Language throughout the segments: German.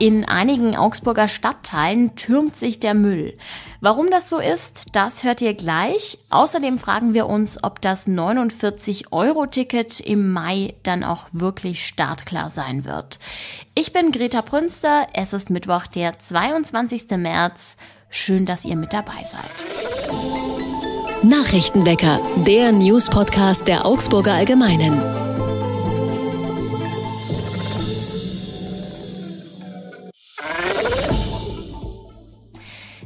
In einigen Augsburger Stadtteilen türmt sich der Müll. Warum das so ist, das hört ihr gleich. Außerdem fragen wir uns, ob das 49-Euro-Ticket im Mai dann auch wirklich startklar sein wird. Ich bin Greta Prünster. Es ist Mittwoch, der 22. März. Schön, dass ihr mit dabei seid. Nachrichtenwecker, der News-Podcast der Augsburger Allgemeinen.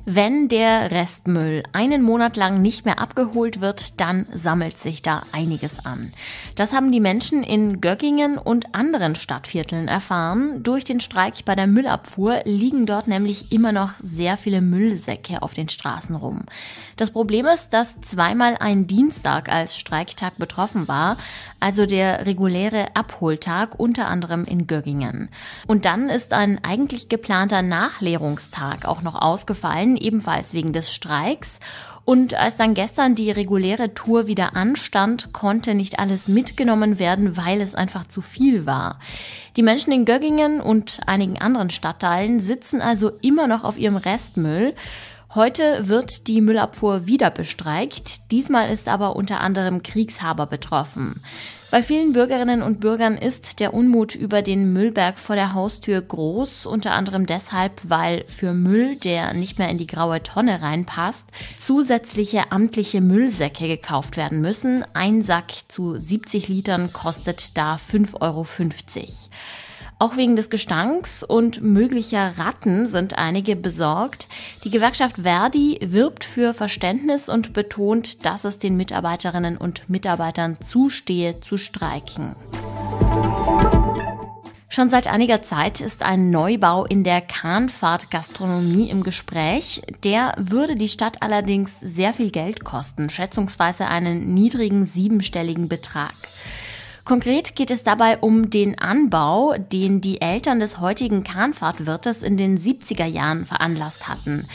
Wenn der Restmüll einen Monat lang nicht mehr abgeholt wird, dann sammelt sich da einiges an. Das haben die Menschen in Göggingen und anderen Stadtvierteln erfahren. Durch den Streik bei der Müllabfuhr liegen dort nämlich immer noch sehr viele Müllsäcke auf den Straßen rum. Das Problem ist, dass zweimal ein Dienstag als Streiktag betroffen war, also der reguläre Abholtag unter anderem in Göggingen. Und dann ist ein eigentlich geplanter Nachleerungstag auch noch ausgefallen Rennen, ebenfalls wegen des Streiks. Und als dann gestern die reguläre Tour wieder anstand, konnte nicht alles mitgenommen werden, weil es einfach zu viel war. Die Menschen in Göggingen und einigen anderen Stadtteilen sitzen also immer noch auf ihrem Restmüll. Heute wird die Müllabfuhr wieder bestreikt. Diesmal ist aber unter anderem Kriegshaber betroffen. Bei vielen Bürgerinnen und Bürgern ist der Unmut über den Müllberg vor der Haustür groß, unter anderem deshalb, weil für Müll, der nicht mehr in die graue Tonne reinpasst, zusätzliche amtliche Müllsäcke gekauft werden müssen. Ein Sack zu 70 Litern kostet da 5,50 Euro. Auch wegen des Gestanks und möglicher Ratten sind einige besorgt. Die Gewerkschaft Verdi wirbt für Verständnis und betont, dass es den Mitarbeiterinnen und Mitarbeitern zustehe, zu streiken. Schon seit einiger Zeit ist ein Neubau in der Kahnfahrt Gastronomie im Gespräch. Der würde die Stadt allerdings sehr viel Geld kosten, schätzungsweise einen niedrigen siebenstelligen Betrag. Konkret geht es dabei um den Anbau, den die Eltern des heutigen Kahnfahrtwirtes in den 70er Jahren veranlasst hatten.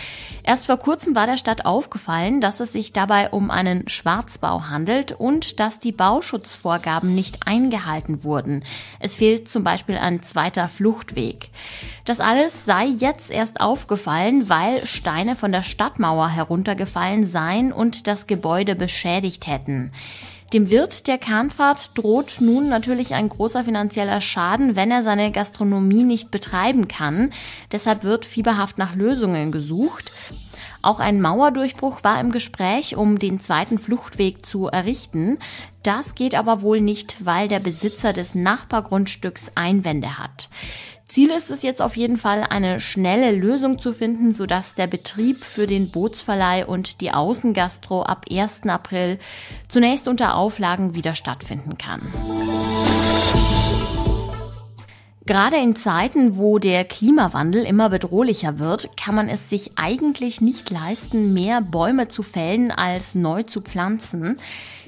Erst vor kurzem war der Stadt aufgefallen, dass es sich dabei um einen Schwarzbau handelt und dass die Bauschutzvorgaben nicht eingehalten wurden. Es fehlt zum Beispiel ein zweiter Fluchtweg. Das alles sei jetzt erst aufgefallen, weil Steine von der Stadtmauer heruntergefallen seien und das Gebäude beschädigt hätten. Dem Wirt der Kernfahrt droht nun natürlich ein großer finanzieller Schaden, wenn er seine Gastronomie nicht betreiben kann. Deshalb wird fieberhaft nach Lösungen gesucht. Auch ein Mauerdurchbruch war im Gespräch, um den zweiten Fluchtweg zu errichten. Das geht aber wohl nicht, weil der Besitzer des Nachbargrundstücks Einwände hat. Ziel ist es jetzt auf jeden Fall, eine schnelle Lösung zu finden, sodass der Betrieb für den Bootsverleih und die Außengastro ab 1. April zunächst unter Auflagen wieder stattfinden kann. Gerade in Zeiten, wo der Klimawandel immer bedrohlicher wird, kann man es sich eigentlich nicht leisten, mehr Bäume zu fällen als neu zu pflanzen.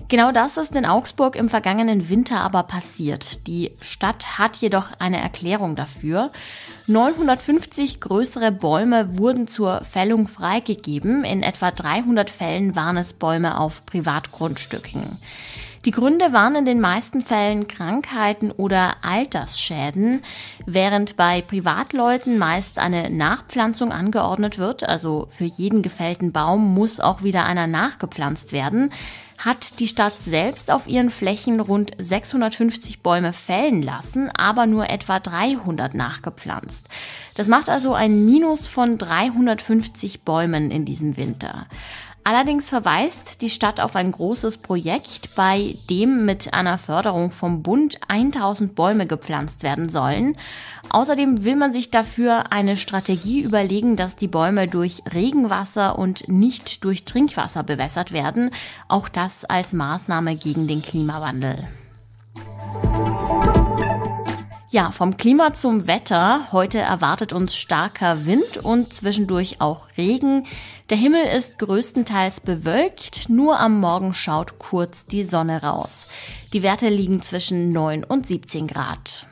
Genau das ist in Augsburg im vergangenen Winter aber passiert. Die Stadt hat jedoch eine Erklärung dafür. 950 größere Bäume wurden zur Fällung freigegeben. In etwa 300 Fällen waren es Bäume auf Privatgrundstücken. Die Gründe waren in den meisten Fällen Krankheiten oder Altersschäden, während bei Privatleuten meist eine Nachpflanzung angeordnet wird, also für jeden gefällten Baum muss auch wieder einer nachgepflanzt werden, hat die Stadt selbst auf ihren Flächen rund 650 Bäume fällen lassen, aber nur etwa 300 nachgepflanzt. Das macht also ein Minus von 350 Bäumen in diesem Winter. Allerdings verweist die Stadt auf ein großes Projekt, bei dem mit einer Förderung vom Bund 1000 Bäume gepflanzt werden sollen. Außerdem will man sich dafür eine Strategie überlegen, dass die Bäume durch Regenwasser und nicht durch Trinkwasser bewässert werden. Auch das als Maßnahme gegen den Klimawandel. Ja, vom Klima zum Wetter. Heute erwartet uns starker Wind und zwischendurch auch Regen. Der Himmel ist größtenteils bewölkt, nur am Morgen schaut kurz die Sonne raus. Die Werte liegen zwischen 9 und 17 Grad.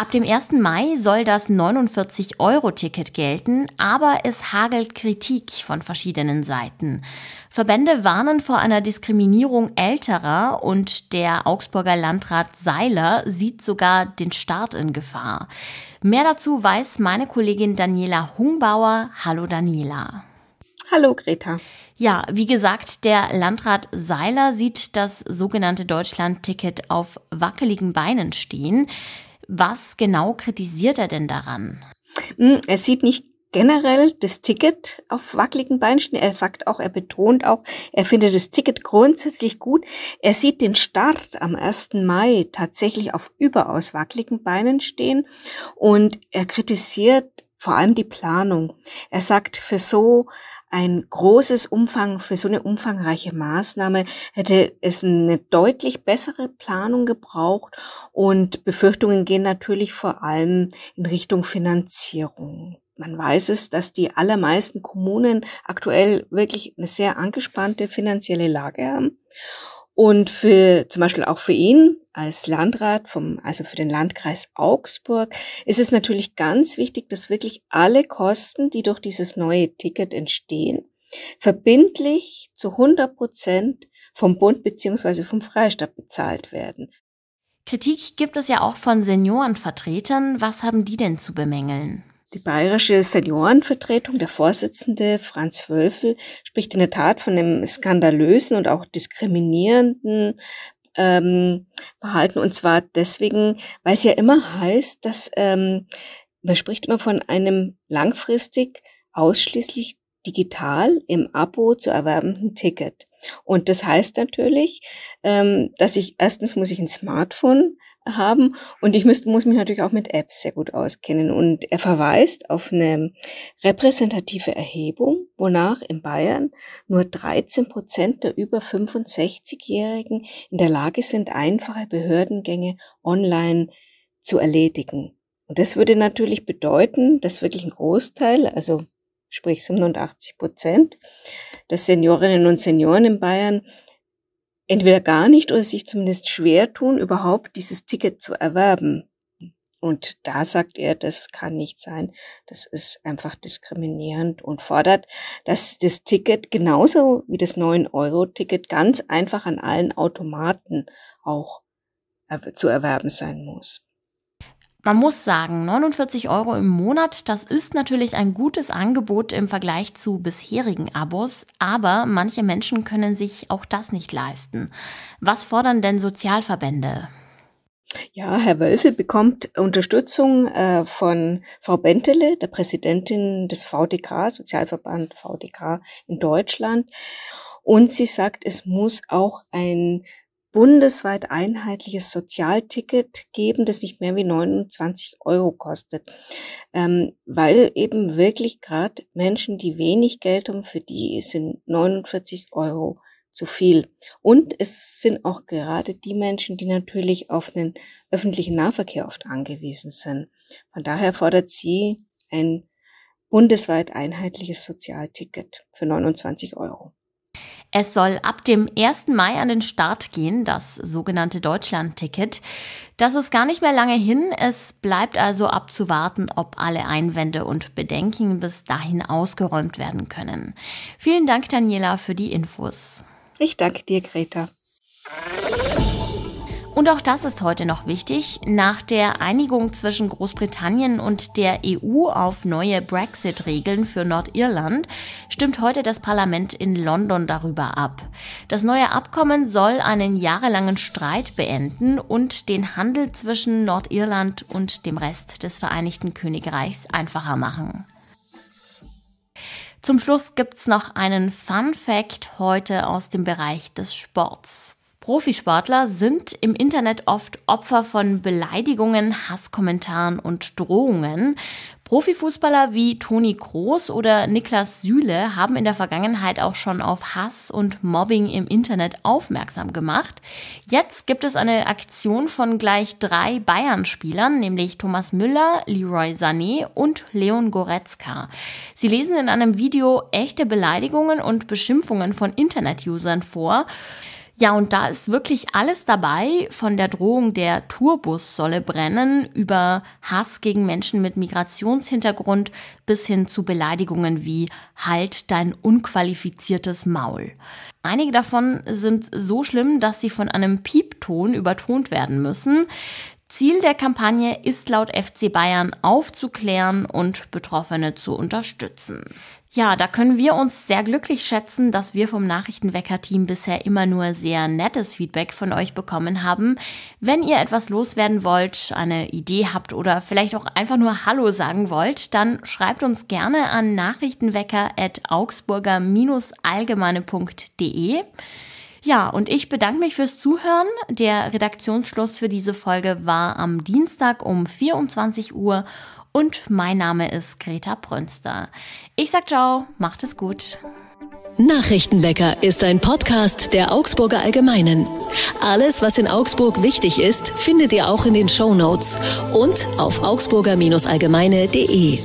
Ab dem 1. Mai soll das 49-Euro-Ticket gelten, aber es hagelt Kritik von verschiedenen Seiten. Verbände warnen vor einer Diskriminierung älterer und der Augsburger Landrat Seiler sieht sogar den Staat in Gefahr. Mehr dazu weiß meine Kollegin Daniela Hungbauer. Hallo Daniela. Hallo Greta. Ja, wie gesagt, der Landrat Seiler sieht das sogenannte Deutschland-Ticket auf wackeligen Beinen stehen. Was genau kritisiert er denn daran? Hm, er sieht nicht generell das Ticket auf wackeligen Beinchen. Er sagt auch, er betont auch, er findet das Ticket grundsätzlich gut. Er sieht den Start am 1. Mai tatsächlich auf überaus wackeligen Beinen stehen und er kritisiert vor allem die Planung. Er sagt, für so ein großes Umfang, für so eine umfangreiche Maßnahme hätte es eine deutlich bessere Planung gebraucht und Befürchtungen gehen natürlich vor allem in Richtung Finanzierung. Man weiß es, dass die allermeisten Kommunen aktuell wirklich eine sehr angespannte finanzielle Lage haben. Und für, zum Beispiel auch für ihn als Landrat vom, also für den Landkreis Augsburg ist es natürlich ganz wichtig, dass wirklich alle Kosten, die durch dieses neue Ticket entstehen, verbindlich zu 100 Prozent vom Bund beziehungsweise vom Freistaat bezahlt werden. Kritik gibt es ja auch von Seniorenvertretern. Was haben die denn zu bemängeln? Die bayerische Seniorenvertretung, der Vorsitzende Franz Wölfel, spricht in der Tat von einem skandalösen und auch diskriminierenden ähm, Verhalten. Und zwar deswegen, weil es ja immer heißt, dass ähm, man spricht immer von einem langfristig ausschließlich digital im Abo zu erwerbenden Ticket. Und das heißt natürlich, ähm, dass ich erstens muss ich ein Smartphone haben. Und ich müsst, muss mich natürlich auch mit Apps sehr gut auskennen. Und er verweist auf eine repräsentative Erhebung, wonach in Bayern nur 13 Prozent der über 65-Jährigen in der Lage sind, einfache Behördengänge online zu erledigen. Und das würde natürlich bedeuten, dass wirklich ein Großteil, also sprich 87 Prozent, der Seniorinnen und Senioren in Bayern entweder gar nicht oder sich zumindest schwer tun, überhaupt dieses Ticket zu erwerben. Und da sagt er, das kann nicht sein. Das ist einfach diskriminierend und fordert, dass das Ticket genauso wie das 9-Euro-Ticket ganz einfach an allen Automaten auch zu erwerben sein muss. Man muss sagen, 49 Euro im Monat, das ist natürlich ein gutes Angebot im Vergleich zu bisherigen Abos, aber manche Menschen können sich auch das nicht leisten. Was fordern denn Sozialverbände? Ja, Herr Wölfe bekommt Unterstützung äh, von Frau Bentele, der Präsidentin des VDK, Sozialverband VDK in Deutschland. Und sie sagt, es muss auch ein bundesweit einheitliches Sozialticket geben, das nicht mehr wie 29 Euro kostet, ähm, weil eben wirklich gerade Menschen, die wenig Geld haben, für die sind 49 Euro zu viel. Und es sind auch gerade die Menschen, die natürlich auf den öffentlichen Nahverkehr oft angewiesen sind. Von daher fordert sie ein bundesweit einheitliches Sozialticket für 29 Euro. Es soll ab dem 1. Mai an den Start gehen, das sogenannte Deutschland-Ticket. Das ist gar nicht mehr lange hin. Es bleibt also abzuwarten, ob alle Einwände und Bedenken bis dahin ausgeräumt werden können. Vielen Dank, Daniela, für die Infos. Ich danke dir, Greta. Und auch das ist heute noch wichtig. Nach der Einigung zwischen Großbritannien und der EU auf neue Brexit-Regeln für Nordirland stimmt heute das Parlament in London darüber ab. Das neue Abkommen soll einen jahrelangen Streit beenden und den Handel zwischen Nordirland und dem Rest des Vereinigten Königreichs einfacher machen. Zum Schluss gibt's noch einen Fun Fact heute aus dem Bereich des Sports. Profisportler sind im Internet oft Opfer von Beleidigungen, Hasskommentaren und Drohungen. Profifußballer wie Toni Groß oder Niklas Süle haben in der Vergangenheit auch schon auf Hass und Mobbing im Internet aufmerksam gemacht. Jetzt gibt es eine Aktion von gleich drei Bayern-Spielern, nämlich Thomas Müller, Leroy Sané und Leon Goretzka. Sie lesen in einem Video echte Beleidigungen und Beschimpfungen von Internet-Usern vor. Ja, und da ist wirklich alles dabei, von der Drohung, der Tourbus solle brennen, über Hass gegen Menschen mit Migrationshintergrund bis hin zu Beleidigungen wie Halt dein unqualifiziertes Maul. Einige davon sind so schlimm, dass sie von einem Piepton übertont werden müssen. Ziel der Kampagne ist laut FC Bayern aufzuklären und Betroffene zu unterstützen. Ja, da können wir uns sehr glücklich schätzen, dass wir vom Nachrichtenwecker-Team bisher immer nur sehr nettes Feedback von euch bekommen haben. Wenn ihr etwas loswerden wollt, eine Idee habt oder vielleicht auch einfach nur Hallo sagen wollt, dann schreibt uns gerne an nachrichtenwecker.augsburger-allgemeine.de. Ja, und ich bedanke mich fürs Zuhören. Der Redaktionsschluss für diese Folge war am Dienstag um 24 Uhr und mein Name ist Greta Prönster. Ich sag ciao, macht es gut. Nachrichtenwecker ist ein Podcast der Augsburger Allgemeinen. Alles, was in Augsburg wichtig ist, findet ihr auch in den Show Notes und auf augsburger-allgemeine.de.